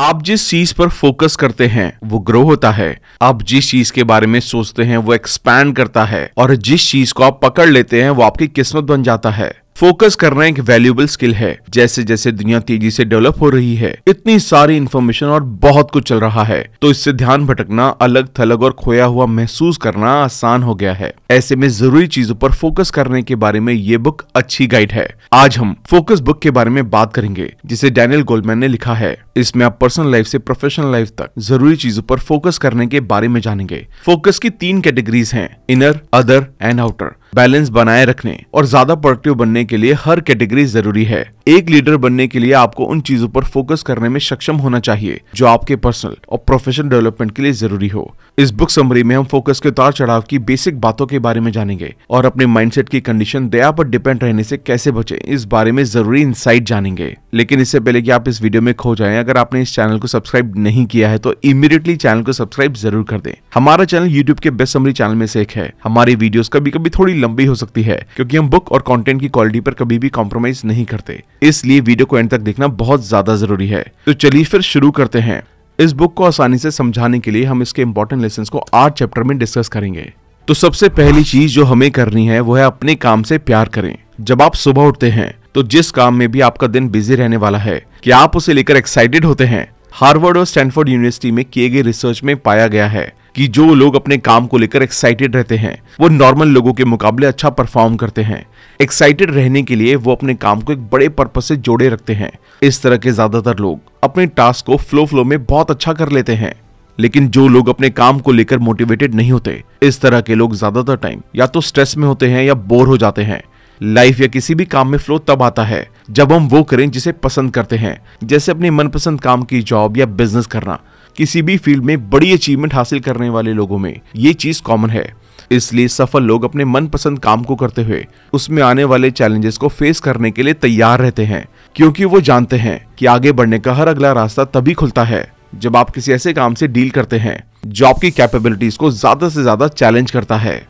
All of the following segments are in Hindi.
आप जिस चीज पर फोकस करते हैं वो ग्रो होता है आप जिस चीज के बारे में सोचते हैं वो एक्सपैंड करता है और जिस चीज को आप पकड़ लेते हैं वो आपकी किस्मत बन जाता है फोकस करना एक वैल्यूबल स्किल है जैसे जैसे दुनिया तेजी से डेवलप हो रही है इतनी सारी इन्फॉर्मेशन और बहुत कुछ चल रहा है तो इससे ध्यान भटकना अलग थलग और खोया हुआ महसूस करना आसान हो गया है ऐसे में जरूरी चीजों पर फोकस करने के बारे में ये बुक अच्छी गाइड है आज हम फोकस बुक के बारे में बात करेंगे जिसे डैनियल गोलमैन ने लिखा है इसमें आप पर्सनल लाइफ से प्रोफेशनल लाइफ तक जरूरी चीजों पर फोकस करने के बारे में जानेंगे फोकस की तीन कैटेगरीज हैं inner other and outer balance बनाए रखने और ज्यादा प्रोडक्टिव बनने के लिए हर कैटेगरी जरूरी है एक लीडर बनने के लिए आपको उन चीजों पर फोकस करने में सक्षम होना चाहिए जो आपके पर्सनल और प्रोफेशनल डेवलपमेंट के लिए जरूरी हो इस बुक समरी में हम फोकस के उतार चढ़ाव की बेसिक बातों के बारे में जानेंगे और अपने माइंडसेट की कंडीशन दया पर डिपेंड रहने से कैसे बचे इस बारे में जरूरी इंसाइट जानेंगे लेकिन इससे पहले की आप इस वीडियो में खो जाए अगर आपने इस चैनल को सब्सक्राइब नहीं किया है तो इमीडिएटली चैनल को सब्सक्राइब जरूर कर दे हमारा चैनल यूट्यूब के बेस्ट समरी चैनल में से एक है हमारी वीडियो कभी कभी थोड़ी लंबी हो सकती है क्योंकि हम बुक और कंटेंट की क्वालिटी पर कभी भी कॉम्प्रोमाइज नहीं करते इसलिए वीडियो को एंड तक देखना बहुत ज्यादा जरूरी है तो चलिए फिर शुरू करते हैं इस बुक को आसानी से समझाने के लिए हम इसके इम्पोर्टेंट लेसन को आठ चैप्टर में डिस्कस करेंगे तो सबसे पहली चीज जो हमें करनी है वो है अपने काम से प्यार करें जब आप सुबह उठते हैं तो जिस काम में भी आपका दिन बिजी रहने वाला है कि आप उसे लेकर एक्साइटेड होते हैं हार्वर्ड और स्टैनफोर्ड यूनिवर्सिटी में किए गए रिसर्च में पाया गया है कि जो लोग अपने काम को लेकर एक्साइटेड रहते हैं वो नॉर्मल लोगों के मुकाबले अच्छा परफॉर्म करते हैं एक्साइटेड रहने के लिए वो अपने काम को एक बड़े पर्पज से जोड़े रखते हैं इस तरह के ज्यादातर लोग अपने टास्क को फ्लो फ्लो में बहुत अच्छा कर लेते हैं लेकिन जो लोग अपने काम को लेकर मोटिवेटेड नहीं होते इस तरह के लोग ज्यादातर टाइम या तो स्ट्रेस में होते हैं या बोर हो जाते हैं लाइफ या किसी भी काम में फ्लो तब आता है जब हम वो करें जिसे पसंद करते हैं जैसे अपने मनपसंद काम की जॉब या बिजनेस करना किसी भी फील्ड में बड़ी अचीवमेंट हासिल करने वाले लोगों में ये चीज कॉमन है इसलिए सफल लोग अपने मनपसंद काम को करते हुए उसमें आने वाले चैलेंजेस को फेस करने के लिए तैयार रहते हैं क्योंकि वो जानते हैं कि आगे बढ़ने का हर अगला रास्ता तभी खुलता है जब आप किसी ऐसे काम से डील करते हैं जो आपकी कैपेबिलिटीज को ज्यादा से ज्यादा चैलेंज करता है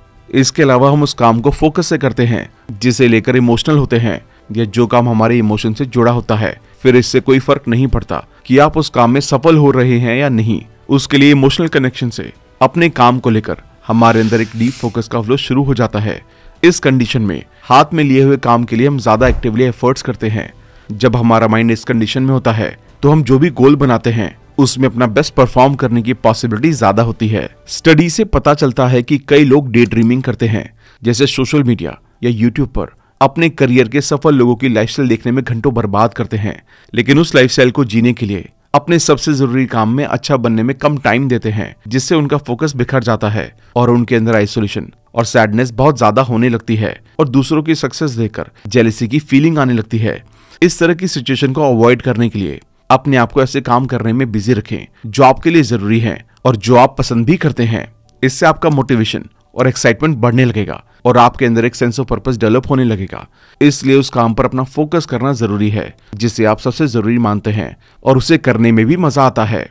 इसके अलावा हम उस काम को फोकस से करते हैं जिसे लेकर इमोशनल होते हैं या जो काम हमारे इमोशन से जुड़ा होता है फिर इससे कोई फर्क नहीं पड़ता कि आप उस काम में सफल हो रहे हैं या नहीं उसके लिए इमोशनल कनेक्शन से अपने काम को लेकर हमारे अंदर एक डीप फोकस का फ्लो शुरू हो जाता है इस कंडीशन में हाथ में लिए हुए काम के लिए हम ज्यादा एक्टिवली एफर्ट्स करते हैं जब हमारा माइंड इस कंडीशन में होता है तो हम जो भी गोल बनाते हैं उसमें अपना बेस्ट परफॉर्म करने की पॉसिबिलिटी ज्यादा होती है स्टडी से पता चलता है कि कई लोग डे ड्रीमिंग करते हैं जैसे सोशल मीडिया या यूट्यूब पर अपने करियर के सफल लोगों की लाइफ देखने में घंटों बर्बाद करते हैं लेकिन उस लाइफ को जीने के लिए अपने सबसे जरूरी काम में अच्छा बनने में कम टाइम देते हैं जिससे उनका फोकस बिखर जाता है और उनके अंदर आइसोलेशन और सैडनेस बहुत ज्यादा होने लगती है और दूसरों की सक्सेस देखकर जेलिसी की फीलिंग आने लगती है इस तरह की सिचुएशन को अवॉइड करने के लिए अपने आप को ऐसे काम करने में बिजी रखें जो आपके लिए जरूरी है और जो आप पसंद भी करते हैं इससे आपका मोटिवेशन और एक्साइटमेंट बढ़ने लगेगा और आपके अंदर एक सेंस ऑफ पर्पस डेवलप होने लगेगा इसलिए उस काम पर अपना फोकस करना जरूरी है जिसे आप सबसे जरूरी मानते हैं और उसे करने में भी मजा आता है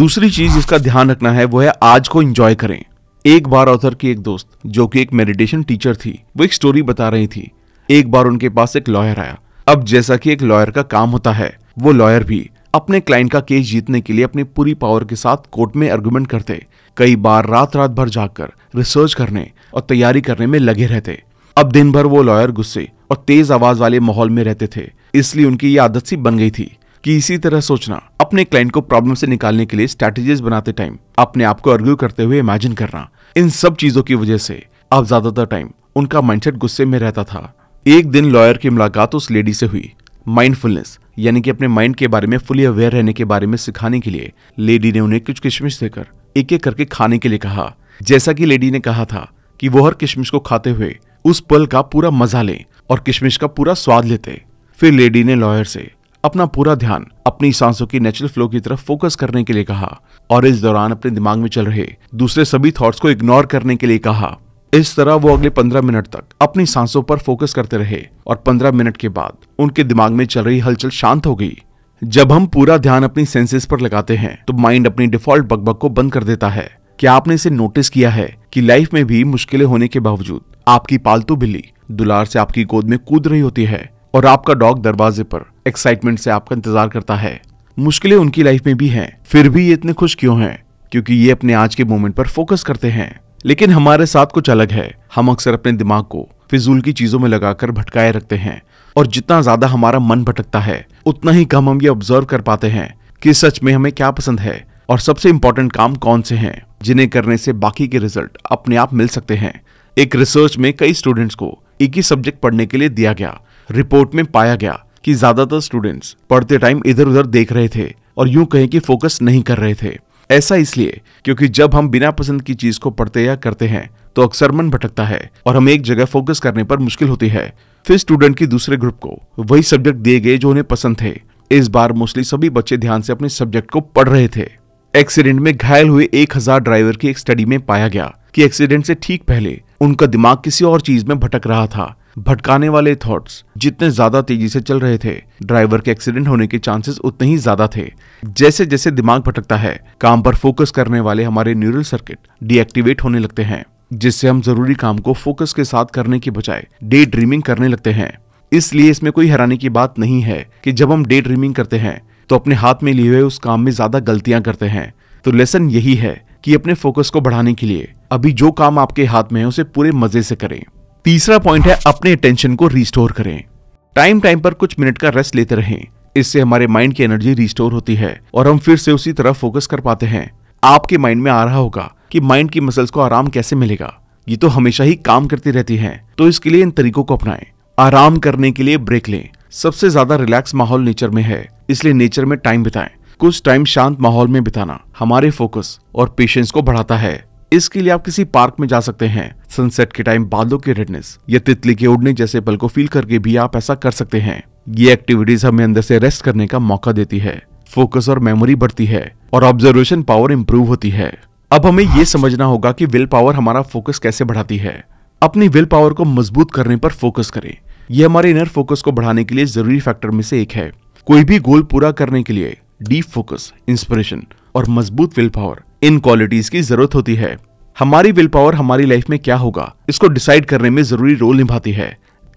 दूसरी चीज जिसका ध्यान रखना है वो है आज को एंजॉय करें एक बार ऑथर की एक दोस्त जो कि एक मेडिटेशन टीचर थी वो एक स्टोरी बता रही थी एक बार उनके पास एक लॉयर आया अब जैसा कि एक लॉयर का काम होता है वो लॉयर भी अपने क्लाइंट का केस जीतने के लिए अपनी पूरी पावर के साथ कोर्ट में आर्गुमेंट करते कई बार रात रात भर जाकर रिसर्च करने और तैयारी करने में लगे रहते अब दिन भर वो लॉयर गुस्से और तेज आवाज वाले माहौल में रहते थे इसलिए उनकी ये आदत सी बन गई थी कि इसी तरह सोचना अपने क्लाइंट को प्रॉब्लम से निकालने के लिए स्ट्रेटेजीज बनाते टाइम अपने आप को आर्ग्यू करते हुए इमेजिन करना इन सब चीजों की वजह से अब ज्यादातर टाइम उनका माइंडसेट गुस्से में रहता था एक दिन लॉयर की मुलाकात उस लेडी से हुई माइंडफुलनेस यानी कि अपने माइंड के बारे में फुली अवेयर रहने के बारे में सिखाने के लिए लेडी ने उन्हें कुछ किशमिश देकर एक एक करके खाने के लिए कहा जैसा कि लेडी ने कहा था कि वो हर किशमिश को खाते हुए उस पल का पूरा मजा ले और किशमिश का पूरा स्वाद लेते फिर लेडी ने लॉयर से अपना पूरा ध्यान अपनी सांसों की नेचुरल फ्लो की तरफ फोकस करने के लिए कहा और इस दौरान अपने दिमाग में चल रहे दूसरे सभी थॉट्स को इग्नोर करने के लिए कहा इस तरह वो अगले पंद्रह मिनट तक अपनी सांसों पर फोकस करते रहे और पंद्रह मिनट के बाद उनके दिमाग में चल रही हलचल शांत हो गई जब हम पूरा ध्यान अपनी सेंसेस पर लगाते हैं तो माइंड अपनी डिफॉल्ट बकबक को बंद कर देता है क्या आपने इसे नोटिस किया है कि लाइफ में भी मुश्किलें होने के बावजूद आपकी पालतू बिल्ली दुलार से आपकी गोद में कूद रही होती है और आपका डॉग दरवाजे पर एक्साइटमेंट से आपका इंतजार करता है मुश्किलें उनकी लाइफ में भी हैं फिर भी ये इतने खुश क्यों हैं क्योंकि ये अपने आज के मोमेंट पर फोकस करते हैं लेकिन हमारे साथ कुछ अलग है हम अक्सर अपने दिमाग को फिजूल की चीजों में लगाकर भटकाए रखते हैं और जितना ज्यादा हमारा मन भटकता है उतना ही कम हम ये ऑब्जर्व कर पाते हैं कि सच में हमें क्या पसंद है और सबसे इम्पोर्टेंट काम कौन से हैं जिन्हें करने से बाकी के रिजल्ट अपने आप मिल सकते हैं एक रिसर्च में कई स्टूडेंट्स को एक ही सब्जेक्ट पढ़ने के लिए दिया गया रिपोर्ट में पाया गया कि ज्यादातर स्टूडेंट्स पढ़ते टाइम इधर उधर देख रहे थे और यूं कहें कि फोकस नहीं कर रहे थे ऐसा इसलिए क्योंकि जब हम बिना पसंद की चीज को पढ़ते या करते हैं तो अक्सर मन भटकता है और हमें एक जगह फोकस करने पर मुश्किल होती है फिर स्टूडेंट की दूसरे ग्रुप को वही सब्जेक्ट दिए गए जो उन्हें पसंद थे इस बार मोस्टली सभी बच्चे ध्यान से अपने सब्जेक्ट को पढ़ रहे थे एक्सीडेंट में घायल हुए 1000 ड्राइवर की एक स्टडी में पाया गया कि एक्सीडेंट से ठीक पहले उनका दिमाग किसी और चीज में भटक रहा था भटकाने वाले थॉट्स जितने ज्यादा तेजी से चल रहे थे ड्राइवर के एक्सीडेंट होने के चांसेस उतने ही ज्यादा थे जैसे जैसे दिमाग भटकता है काम पर फोकस करने वाले हमारे न्यूरल सर्किट डीएक्टिवेट होने लगते हैं जिससे हम जरूरी काम को फोकस के साथ करने की बजाय डे ड्रीमिंग करने लगते हैं इसलिए इसमें कोई हैरानी की बात नहीं है कि जब हम डे ड्रीमिंग करते हैं तो अपने हाथ में लिए हुए उस काम में ज्यादा गलतियां करते हैं तो लेसन यही है कि अपने फोकस को बढ़ाने के लिए अभी जो काम आपके हाथ में है उसे पूरे मजे से करें तीसरा पॉइंट है अपने अटेंशन को रिस्टोर करें टाइम टाइम पर कुछ मिनट का रेस्ट लेते रहें इससे हमारे माइंड की एनर्जी रिस्टोर होती है और हम फिर से उसी तरह फोकस कर पाते हैं आपके माइंड में आ रहा होगा कि माइंड की मसल्स को आराम कैसे मिलेगा ये तो हमेशा ही काम करती रहती है तो इसके लिए इन तरीकों को अपनाएं आराम करने के लिए ब्रेक लें सबसे ज्यादा रिलैक्स माहौल नेचर में है इसलिए नेचर में टाइम बिताएं कुछ टाइम शांत माहौल में बिताना हमारे फोकस और पेशेंस को बढ़ाता है इसके लिए आप किसी पार्क में जा सकते हैं सनसेट के टाइम बादलों की रेडनेस या तितली के उड़ने जैसे पल को फील करके भी आप ऐसा कर सकते हैं ये एक्टिविटीज हमें अंदर से रेस्ट करने का मौका देती है फोकस और मेमोरी बढ़ती है और ऑब्जर्वेशन पावर इंप्रूव होती है अब हमें ये समझना होगा कि विल पावर हमारा फोकस कैसे बढ़ाती है अपनी विल पावर को मजबूत करने पर फोकस करें यह हमारे इनर फोकस को बढ़ाने के लिए जरूरी फैक्टर में से एक है कोई भी गोल पूरा करने के लिए डीप फोकस इंस्पिरेशन और मजबूत विल पावर इन क्वालिटीज की जरूरत होती है हमारी विल पावर हमारी लाइफ में क्या होगा इसको डिसाइड करने में जरूरी रोल निभाती है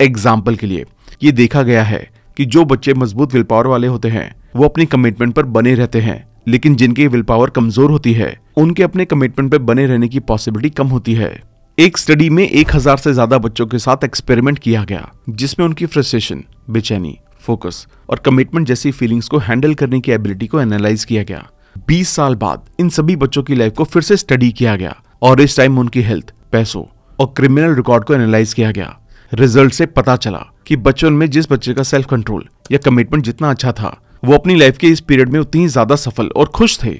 एग्जाम्पल के लिए ये देखा गया है कि जो बच्चे मजबूत विल पावर वाले होते हैं वो अपनी कमिटमेंट पर बने रहते हैं लेकिन जिनकी विल पावर कमजोर होती है उनके अपने कमिटमेंट पर बने रहने की पॉसिबिलिटी कम होती है एक स्टडी में एक हजार से ज्यादा बच्चों के साथ एक्सपेरिमेंट किया गया जिसमें उनकी फ्रस्ट्रेशन बेचैनी फोकस और कमिटमेंट जैसी फीलिंग्स को हैंडल करने की एबिलिटी को एनालाइज किया गया 20 साल बाद इन सभी बच्चों की लाइफ को फिर से स्टडी किया गया और इस टाइम उनकी हेल्थ पैसों और क्रिमिनल रिकॉर्ड को एनालाइज किया गया रिजल्ट से पता चला कि बच्चों में जिस बच्चे का सेल्फ कंट्रोल या कमिटमेंट जितना अच्छा था वो अपनी लाइफ के इस पीरियड में उतनी ज्यादा सफल और खुश थे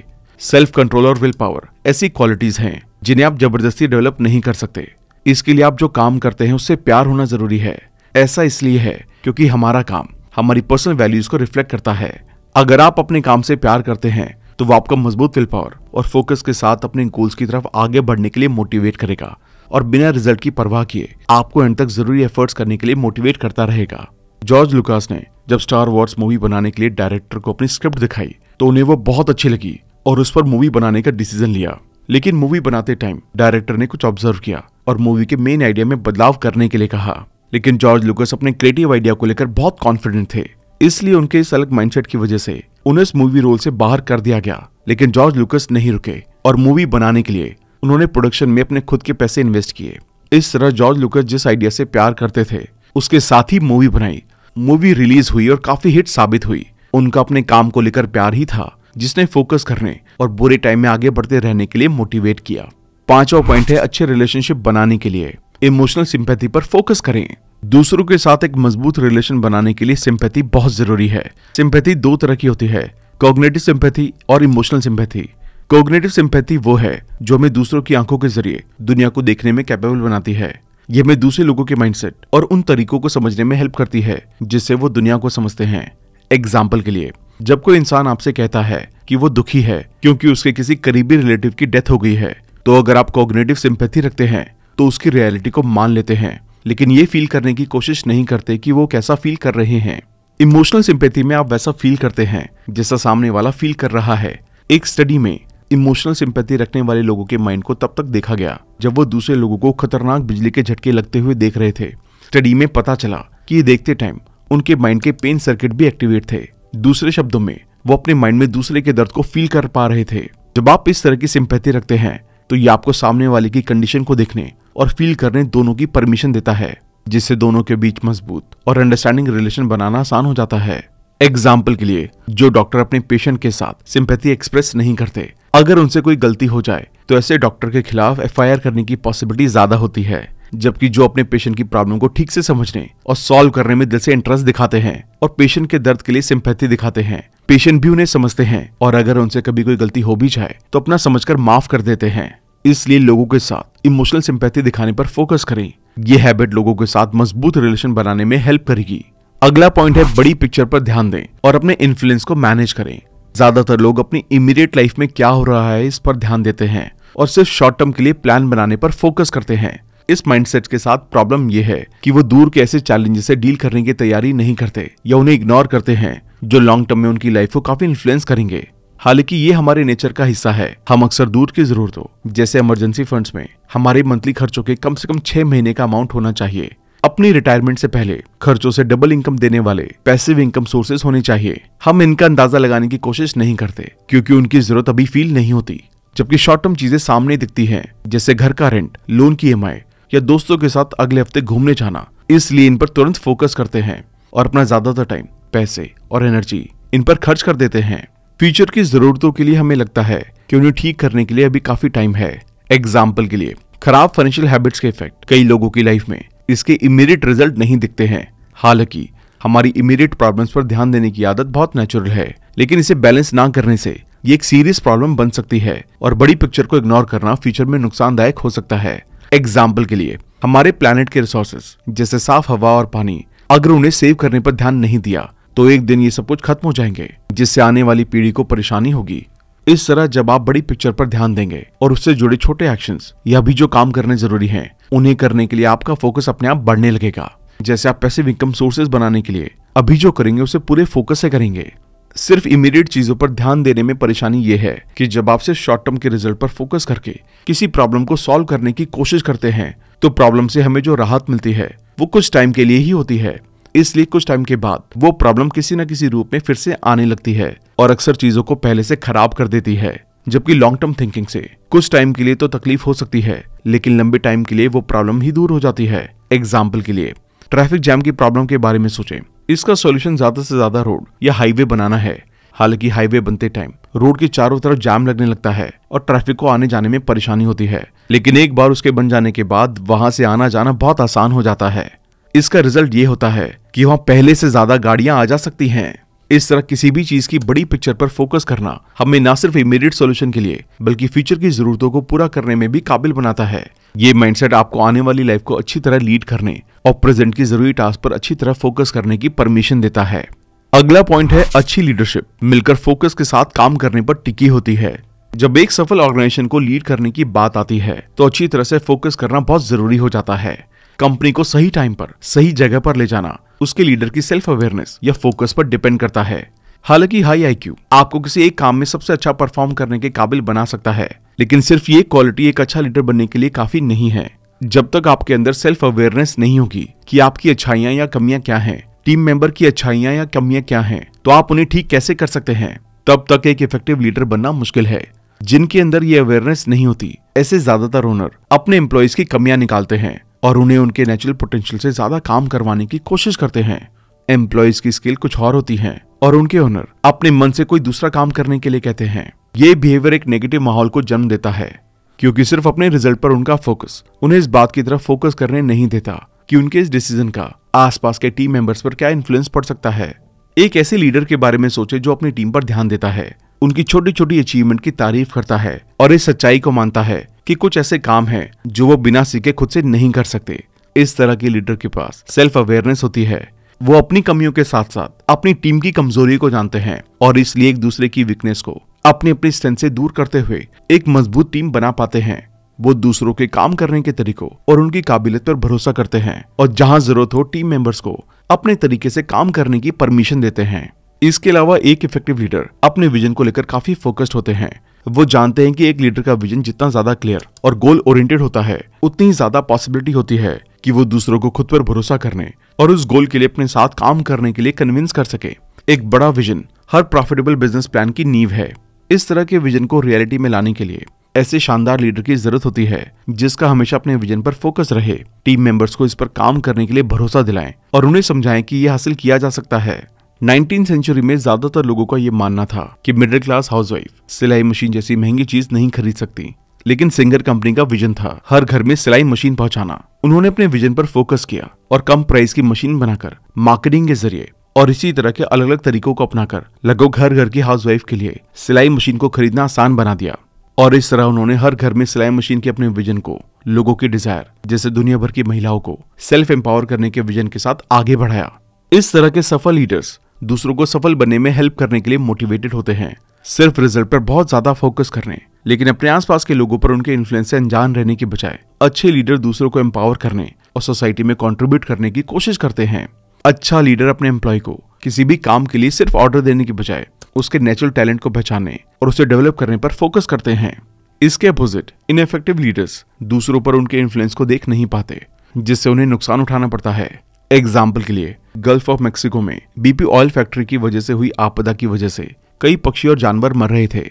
सेल्फ कंट्रोल और विल पावर ऐसी क्वालिटीज हैं जिन्हें आप जबरदस्ती डेवलप नहीं कर सकते इसके लिए आप जो काम करते हैं उससे प्यार होना जरूरी है ऐसा इसलिए है क्योंकि हमारा काम हमारी पर्सनल वैल्यूज को रिफ्लेक्ट करता है अगर आप अपने काम से प्यार करते हैं तो वो आपका मजबूत विल पावर और फोकस के साथ अपने गोल्स की तरफ आगे बढ़ने के लिए मोटिवेट करेगा और बिना रिजल्ट की परवाह किए आपको एंड तक जरूरी एफर्ट्स करने के लिए मोटिवेट करता रहेगा जॉर्ज लुकास ने जब स्टार वॉर्स मूवी बनाने के लिए डायरेक्टर को अपनी स्क्रिप्ट दिखाई तो उन्हें वो बहुत अच्छी लगी और उस पर मूवी बनाने का डिसीजन लिया लेकिन मूवी बनाते टाइम डायरेक्टर ने कुछ ऑब्जर्व किया और मूवी के मेन आइडिया में बदलाव करने के लिए कहा लेकिन जॉर्ज लुकस अपने क्रिएटिव आइडिया को लेकर बहुत कॉन्फिडेंट थे इसलिए उनके इस अलग माइंडसेट की वजह से उन्हें इस मूवी रोल से बाहर कर दिया गया लेकिन जॉर्ज लुकस नहीं रुके और मूवी बनाने के लिए उन्होंने प्रोडक्शन में अपने खुद के पैसे इन्वेस्ट किए इस तरह जॉर्ज लुकस जिस आइडिया से प्यार करते थे उसके साथ ही मूवी बनाई मूवी रिलीज हुई और काफी हिट साबित हुई उनका अपने काम को लेकर प्यार ही था जिसने फोकस करने और बुरे टाइम में आगे बढ़ते रहने के लिए मोटिवेट किया पांचवा पॉइंट है अच्छे रिलेशनशिप बनाने के लिए इमोशनल सिंपैथी पर फोकस करें दूसरों के साथ एक मजबूत रिलेशन बनाने के लिए सिंपैथी बहुत जरूरी है सिंपैथी दो तरह की होती है कॉग्नेटिव सिंपैथी और इमोशनल सिंपैथी कॉग्नेटिव सिंपैथी वो है जो हमें दूसरों की आंखों के जरिए दुनिया को देखने में कैपेबल बनाती है ये हमें दूसरे लोगों के माइंडसेट और उन तरीकों को समझने में हेल्प करती है जिससे वो दुनिया को समझते हैं एग्जाम्पल के लिए जब कोई इंसान आपसे कहता है कि वो दुखी है क्योंकि उसके किसी करीबी रिलेटिव की डेथ हो गई है तो अगर आप कॉग्नेटिव सिंपैथी रखते हैं तो उसकी रियलिटी को मान लेते हैं लेकिन ये फील करने की कोशिश नहीं करते कि वो कैसा फील कर रहे हैं इमोशनल सिंपैथी में आप वैसा फील करते हैं जैसा सामने वाला फील कर रहा है एक स्टडी में इमोशनल सिंपैथी रखने वाले लोगों के माइंड को तब तक देखा गया जब वो दूसरे लोगों को खतरनाक बिजली के झटके लगते हुए देख रहे थे स्टडी में पता चला कि ये देखते टाइम उनके माइंड के पेन सर्किट भी एक्टिवेट थे दूसरे शब्दों में वो अपने माइंड में दूसरे के दर्द को फील कर पा रहे थे जब आप इस तरह की सिंपैथी रखते हैं तो ये आपको सामने वाले की कंडीशन को देखने और फील करने दोनों की परमिशन देता है जिससे दोनों के बीच मजबूत और अंडरस्टैंडिंग रिलेशन बनाना आसान हो जाता है एग्जाम्पल के लिए जो डॉक्टर अपने पेशेंट के साथ सिंपैथी एक्सप्रेस नहीं करते अगर उनसे कोई गलती हो जाए तो ऐसे डॉक्टर के खिलाफ एफ करने की पॉसिबिलिटी ज्यादा होती है जबकि जो अपने पेशेंट की प्रॉब्लम को ठीक से समझने और सॉल्व करने में दिल से इंटरेस्ट दिखाते हैं और पेशेंट के दर्द के लिए सिंपैथी दिखाते हैं पेशेंट भी उन्हें समझते हैं और अगर उनसे कभी कोई गलती हो भी जाए तो अपना समझकर माफ कर देते हैं इसलिए लोगों के साथ इमोशनल सिंपैथी दिखाने पर फोकस करें ये हैबिट लोगों के साथ मजबूत रिलेशन बनाने में हेल्प करेगी अगला पॉइंट है बड़ी पिक्चर पर ध्यान दें और अपने इन्फ्लुएंस को मैनेज करें ज्यादातर लोग अपनी इमीडिएट लाइफ में क्या हो रहा है इस पर ध्यान देते हैं और सिर्फ शॉर्ट टर्म के लिए प्लान बनाने पर फोकस करते हैं इस माइंडसेट के साथ प्रॉब्लम यह है कि वो दूर के ऐसे चैलेंजेस से डील करने की तैयारी नहीं करते या उन्हें इग्नोर करते हैं जो लॉन्ग टर्म में उनकी लाइफ को काफी इन्फ्लुएंस करेंगे हालांकि ये हमारे नेचर का हिस्सा है हम अक्सर दूर की जरूरत हो जैसे इमरजेंसी फंड्स में हमारे मंथली खर्चों के कम से कम छह महीने का अमाउंट होना चाहिए अपनी रिटायरमेंट से पहले खर्चों से डबल इनकम देने वाले पैसिव इनकम सोर्सेस होने चाहिए हम इनका अंदाजा लगाने की कोशिश नहीं करते क्योंकि उनकी जरूरत अभी फील नहीं होती जबकि शॉर्ट टर्म चीजें सामने दिखती हैं जैसे घर का रेंट लोन की एम या दोस्तों के साथ अगले हफ्ते घूमने जाना इसलिए इन पर तुरंत फोकस करते हैं और अपना ज्यादातर टाइम पैसे और एनर्जी इन पर खर्च कर देते हैं फ्यूचर की जरूरतों के लिए हमें लगता है कि उन्हें ठीक करने के लिए अभी काफी टाइम है एग्जाम्पल के लिए खराब फाइनेंशियल हैबिट्स के इफेक्ट कई लोगों की लाइफ में इसके इमीडिएट रिजल्ट नहीं दिखते हैं हालांकि हमारी इमीडिएट प्रॉब्लम्स पर ध्यान देने की आदत बहुत नेचुरल है लेकिन इसे बैलेंस ना करने से ये एक सीरियस प्रॉब्लम बन सकती है और बड़ी पिक्चर को इग्नोर करना फ्यूचर में नुकसानदायक हो सकता है एग्जाम्पल के लिए हमारे प्लानट के रिसोर्सेज जैसे साफ हवा और पानी अगर उन्हें सेव करने पर ध्यान नहीं दिया तो एक दिन ये सब कुछ खत्म हो जाएंगे जिससे आने वाली पीढ़ी को परेशानी होगी इस तरह जब आप बड़ी पिक्चर पर ध्यान देंगे और उससे जुड़े छोटे एक्शन या भी जो काम करने जरूरी है उन्हें करने के लिए आपका फोकस अपने आप बढ़ने लगेगा जैसे आप पैसिव इनकम सोर्सेज बनाने के लिए अभी जो करेंगे उसे पूरे फोकस से करेंगे सिर्फ इमीडिएट चीजों पर ध्यान देने में परेशानी यह है कि जब आप सिर्फ शॉर्ट टर्म के रिजल्ट पर फोकस करके किसी प्रॉब्लम को सॉल्व करने की कोशिश करते हैं तो प्रॉब्लम से हमें जो राहत मिलती है वो कुछ टाइम के लिए ही होती है इसलिए कुछ टाइम के बाद वो प्रॉब्लम किसी न किसी रूप में फिर से आने लगती है और अक्सर चीजों को पहले से खराब कर देती है जबकि लॉन्ग टर्म थिंकिंग से कुछ टाइम के लिए तो तकलीफ हो सकती है लेकिन लंबे टाइम के लिए वो प्रॉब्लम ही दूर हो जाती है एग्जाम्पल के लिए ट्रैफिक जैम की प्रॉब्लम के बारे में सोचें इसका सोल्यूशन ज्यादा से ज्यादा रोड या हाईवे बनाना है हालांकि हाईवे बनते टाइम रोड के चारों तरफ जाम लगने लगता है और ट्रैफिक को आने जाने में परेशानी होती है लेकिन एक बार उसके बन जाने के बाद वहां से आना जाना बहुत आसान हो जाता है इसका रिजल्ट ये होता है कि वहाँ पहले से ज्यादा गाड़ियां आ जा सकती हैं इस तरह किसी भी चीज की बड़ी पिक्चर पर फोकस करना हमें ना सिर्फ इमीडिएट सोल्यूशन के लिए बल्कि फ्यूचर की जरूरतों को पूरा करने में भी काबिल बनाता है ये माइंडसेट आपको आने वाली लाइफ को अच्छी तरह लीड करने और प्रेजेंट की जरूरी टास्क पर अच्छी तरह फोकस करने की परमिशन देता है अगला पॉइंट है अच्छी लीडरशिप मिलकर फोकस के साथ काम करने पर टिकी होती है जब एक सफल ऑर्गेनाइजेशन को लीड करने की बात आती है तो अच्छी तरह से फोकस करना बहुत जरूरी हो जाता है कंपनी को सही टाइम पर सही जगह पर ले जाना उसके लीडर की सेल्फ अवेयरनेस या फोकस पर डिपेंड करता है हालांकि हाई आईक्यू आपको किसी एक काम में सबसे अच्छा परफॉर्म करने के काबिल बना सकता है लेकिन सिर्फ ये क्वालिटी एक अच्छा लीडर बनने के लिए काफी नहीं है जब तक आपके अंदर सेल्फ अवेयरनेस नहीं होगी कि आपकी अच्छाइयां या कमियां क्या हैं, टीम मेंबर की अच्छाइयां या कमियां क्या हैं, तो आप उन्हें ठीक कैसे कर सकते हैं तब तक एक इफेक्टिव लीडर बनना मुश्किल है जिनके अंदर ये अवेयरनेस नहीं होती ऐसे ज्यादातर ओनर अपने एम्प्लॉयज की कमियां निकालते हैं और उन्हें उनके नेचुरल पोटेंशियल से ज्यादा काम करवाने की कोशिश करते हैं एम्प्लॉयज की स्किल कुछ और होती है और उनके ओनर अपने मन से कोई दूसरा काम करने के लिए कहते हैं ये बिहेवियर एक नेगेटिव माहौल को जन्म देता है क्योंकि सिर्फ अपने रिजल्ट पर उनका फोकस उन्हें इस बात की तरफ फोकस करने नहीं देता कि उनके इस डिसीजन का आसपास के टीम मेंबर्स पर क्या इन्फ्लुएंस पड़ सकता है एक ऐसे लीडर के बारे में सोचे जो अपनी टीम पर ध्यान देता है उनकी छोटी छोटी अचीवमेंट की तारीफ करता है और इस सच्चाई को मानता है कि कुछ ऐसे काम हैं जो वो बिना सीखे खुद से नहीं कर सकते इस तरह के लीडर के पास सेल्फ अवेयरनेस होती है वो अपनी कमियों के साथ साथ अपनी टीम की कमजोरी को जानते हैं और इसलिए एक दूसरे की वीकनेस को अपने अपने स्ट्रेंथ से दूर करते हुए एक मजबूत टीम बना पाते हैं वो दूसरों के काम करने के तरीकों और उनकी काबिलियत पर भरोसा करते हैं और जहां जरूरत हो टीम मेंबर्स को अपने तरीके से काम करने की परमिशन देते हैं इसके अलावा एक इफेक्टिव लीडर अपने विजन को लेकर काफी फोकस्ड होते हैं वो जानते हैं कि एक लीडर का विजन जितना ज्यादा क्लियर और गोल ओरिएंटेड होता है उतनी ही ज्यादा पॉसिबिलिटी होती है कि वो दूसरों को खुद पर भरोसा करने और उस गोल के लिए अपने साथ काम करने के लिए कन्विंस कर सके एक बड़ा विजन हर प्रॉफिटेबल बिजनेस प्लान की नींव है इस तरह के विजन को रियलिटी में लाने के लिए ऐसे शानदार लीडर की जरूरत होती है जिसका हमेशा अपने विजन पर फोकस रहे टीम मेंबर्स को इस पर काम करने के लिए भरोसा दिलाएं और उन्हें समझाएं कि यह हासिल किया जा सकता है नाइनटीन सेंचुरी में ज्यादातर लोगों का यह मानना था कि मिडिल क्लास हाउसवाइफ सिलाई मशीन जैसी महंगी चीज नहीं खरीद सकती लेकिन सिंगर कंपनी का विजन था हर घर में सिलाई मशीन पहुंचाना उन्होंने अपने विजन पर फोकस किया और कम प्राइस की मशीन बनाकर मार्केटिंग के जरिए और इसी तरह के अलग अलग तरीकों को अपनाकर लगभग घर घर की हाउसवाइफ के लिए सिलाई मशीन को खरीदना आसान बना दिया और इस तरह उन्होंने हर घर में सिलाई मशीन के अपने विजन को लोगों के डिजायर जैसे दुनिया भर की महिलाओं को सेल्फ एम्पावर करने के विजन के साथ आगे बढ़ाया इस तरह के सफल लीडर्स दूसरों को सफल बनने में हेल्प करने के लिए मोटिवेटेड होते हैं सिर्फ रिजल्ट पर बहुत ज्यादा फोकस करने लेकिन अपने आसपास के लोगों पर उनके इन्फ्लुएंस से अनजान रहने के बजाय अच्छे लीडर दूसरों को एम्पावर करने और सोसाइटी में कॉन्ट्रीब्यूट करने की कोशिश करते हैं अच्छा लीडर अपने एम्प्लॉय को किसी भी काम के लिए सिर्फ ऑर्डर देने के बजाय उसके नेचुरल टैलेंट को पहचानने और उसे डेवलप करने पर फोकस करते हैं इसके अपोजिट इनफेक्टिव लीडर्स दूसरों पर उनके इन्फ्लुएंस को देख नहीं पाते जिससे उन्हें नुकसान उठाना पड़ता है एग्जाम्पल के लिए गल्फ ऑफ मेक्सिको में बीपी ऑयल फैक्ट्री की वजह से हुई आपदा की वजह से कई पक्षी और जानवर मर रहे थे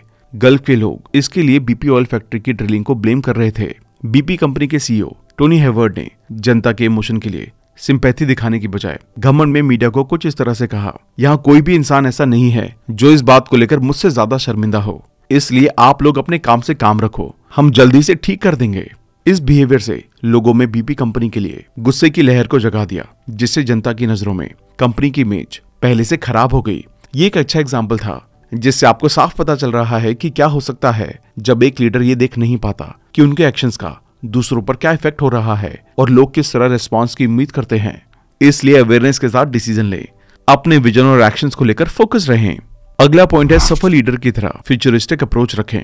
गल्फ के लोग इसके लिए बीपी ऑयल फैक्ट्री की ड्रिलिंग को ब्लेम कर रहे थे बीपी कंपनी के सीईओ टोनी हेवर्ड ने जनता के इमोशन के लिए सिंपैथी दिखाने की बजाय घमंड में मीडिया को कुछ इस तरह से कहा यहाँ कोई भी इंसान ऐसा नहीं है जो इस बात को लेकर मुझसे ज्यादा शर्मिंदा हो इसलिए आप लोग अपने काम से काम रखो हम जल्दी से ठीक कर देंगे इस बिहेवियर से लोगों में बीपी कंपनी के लिए गुस्से की लहर को जगा दिया जिससे जनता की नजरों में कंपनी की इमेज पहले से खराब हो गई ये एक अच्छा एग्जाम्पल था जिससे आपको साफ पता चल रहा है कि क्या हो सकता है जब एक लीडर ये देख नहीं पाता कि उनके एक्शंस का दूसरों पर क्या इफेक्ट हो रहा है और लोग किस तरह रिस्पॉन्स की उम्मीद करते हैं इसलिए अवेयरनेस के साथ डिसीजन ले अपने विजन और एक्शन को लेकर फोकस रहें अगला पॉइंट है सफल लीडर की तरह फ्यूचरिस्टिक अप्रोच रखें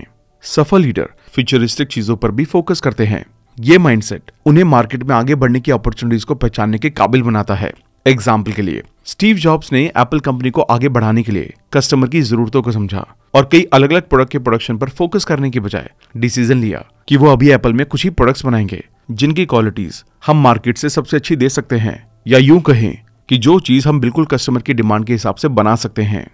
सफल लीडर फ्यूचरिस्टिक चीजों पर भी फोकस करते हैं ये माइंडसेट उन्हें मार्केट में आगे बढ़ने की अपॉर्चुनिटीज को पहचानने के काबिल बनाता है एग्जाम्पल के लिए स्टीव जॉब्स ने एप्पल कंपनी को आगे बढ़ाने के लिए कस्टमर की जरूरतों को समझा और कई अलग अलग प्रोडक्ट के प्रोडक्शन पर फोकस करने के बजाय डिसीजन लिया कि वो अभी एप्पल में कुछ ही प्रोडक्ट्स बनाएंगे जिनकी क्वालिटीज हम मार्केट से सबसे अच्छी दे सकते हैं या यूं कहें कि जो चीज हम बिल्कुल कस्टमर की डिमांड के हिसाब से बना सकते हैं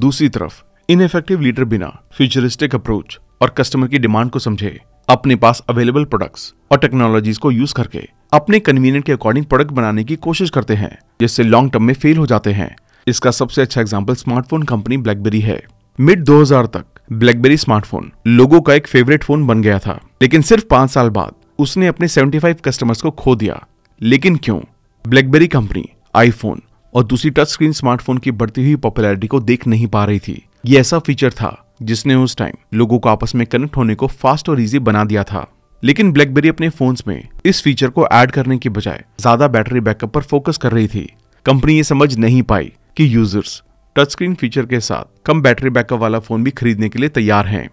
दूसरी तरफ इनफेक्टिव लीडर बिना फ्यूचरिस्टिक अप्रोच और कस्टमर की डिमांड को समझे अपने पास अवेलेबल प्रोडक्ट्स और टेक्नोलॉजीज को यूज करके अपने कन्वीनियंट के अकॉर्डिंग प्रोडक्ट बनाने की कोशिश करते हैं जिससे लॉन्ग टर्म में फेल हो जाते हैं इसका सबसे अच्छा एग्जाम्पल स्मार्टफोन कंपनी ब्लैकबेरी है मिड 2000 तक ब्लैकबेरी स्मार्टफोन लोगों का एक फेवरेट फोन बन गया था लेकिन सिर्फ पांच साल बाद उसने अपने 75 कस्टमर्स को खो दिया लेकिन क्यों ब्लैकबेरी कंपनी आईफोन और दूसरी टच स्क्रीन स्मार्टफोन की बढ़ती हुई पॉपुलैरिटी को देख नहीं पा रही थी ये ऐसा फीचर था जिसने उस टाइम लोगों को आपस में कनेक्ट होने को फास्ट और इजी बना दिया था लेकिन ब्लैकबेरी अपने फोन्स में इस फीचर को ऐड करने के बजाय ज्यादा बैटरी बैकअप पर फोकस कर रही थी कंपनी ये समझ नहीं पाई कि यूजर्स टच स्क्रीन फीचर के साथ कम बैटरी बैकअप वाला फोन भी खरीदने के लिए तैयार हैं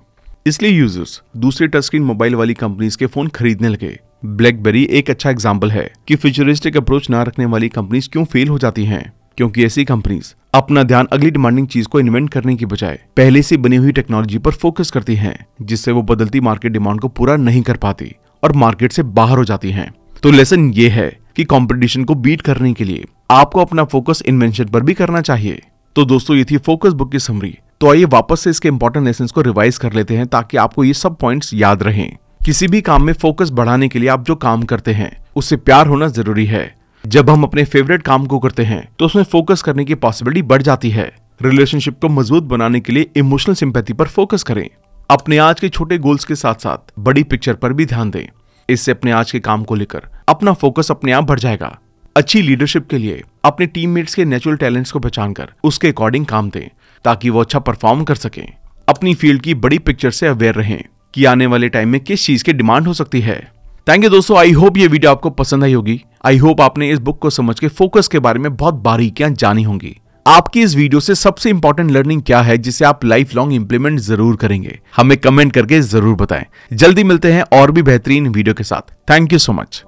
इसलिए यूजर्स दूसरे टच स्क्रीन मोबाइल वाली कंपनीज के फोन खरीदने लगे ब्लैकबेरी एक अच्छा एग्जाम्पल है कि फ्यूचरिस्टिक अप्रोच ना रखने वाली कंपनीज क्यों फेल हो जाती हैं क्योंकि ऐसी कंपनीज अपना ध्यान अगली डिमांडिंग चीज को इन्वेंट करने की बजाय पहले से बनी हुई टेक्नोलॉजी पर फोकस करती हैं जिससे वो बदलती मार्केट डिमांड को पूरा नहीं कर पाती और मार्केट से बाहर हो जाती हैं तो लेसन ये है कि कंपटीशन को बीट करने के लिए आपको अपना फोकस इन्वेंशन पर भी करना चाहिए तो दोस्तों ये थी फोकस बुक की समरी तो आइए वापस से इसके इंपॉर्टेंट लेसन को रिवाइज कर लेते हैं ताकि आपको ये सब पॉइंट्स याद रहें किसी भी काम में फोकस बढ़ाने के लिए आप जो काम करते हैं उससे प्यार होना जरूरी है जब हम अपने फेवरेट काम को करते हैं तो उसमें फोकस करने की पॉसिबिलिटी बढ़ जाती है रिलेशनशिप को मजबूत बनाने के लिए इमोशनल सिंपैथी पर फोकस करें अपने आज के छोटे गोल्स के साथ साथ बड़ी पिक्चर पर भी ध्यान दें इससे अपने आज के काम को लेकर अपना फोकस अपने आप बढ़ जाएगा अच्छी लीडरशिप के लिए अपने टीममेट्स के नेचुरल टैलेंट्स को कर उसके अकॉर्डिंग काम दें ताकि वो अच्छा परफॉर्म कर सके अपनी फील्ड की बड़ी पिक्चर से अवेयर रहें कि आने वाले टाइम में किस चीज की डिमांड हो सकती है थैंक यू दोस्तों आई होप ये वीडियो आपको पसंद आई होगी आई होप आपने इस बुक को समझ के फोकस के बारे में बहुत बारीकियां जानी होंगी आपकी इस वीडियो से सबसे इंपॉर्टेंट लर्निंग क्या है जिसे आप लाइफ लॉन्ग इंप्लीमेंट जरूर करेंगे हमें कमेंट करके जरूर बताएं जल्दी मिलते हैं और भी बेहतरीन वीडियो के साथ थैंक यू सो मच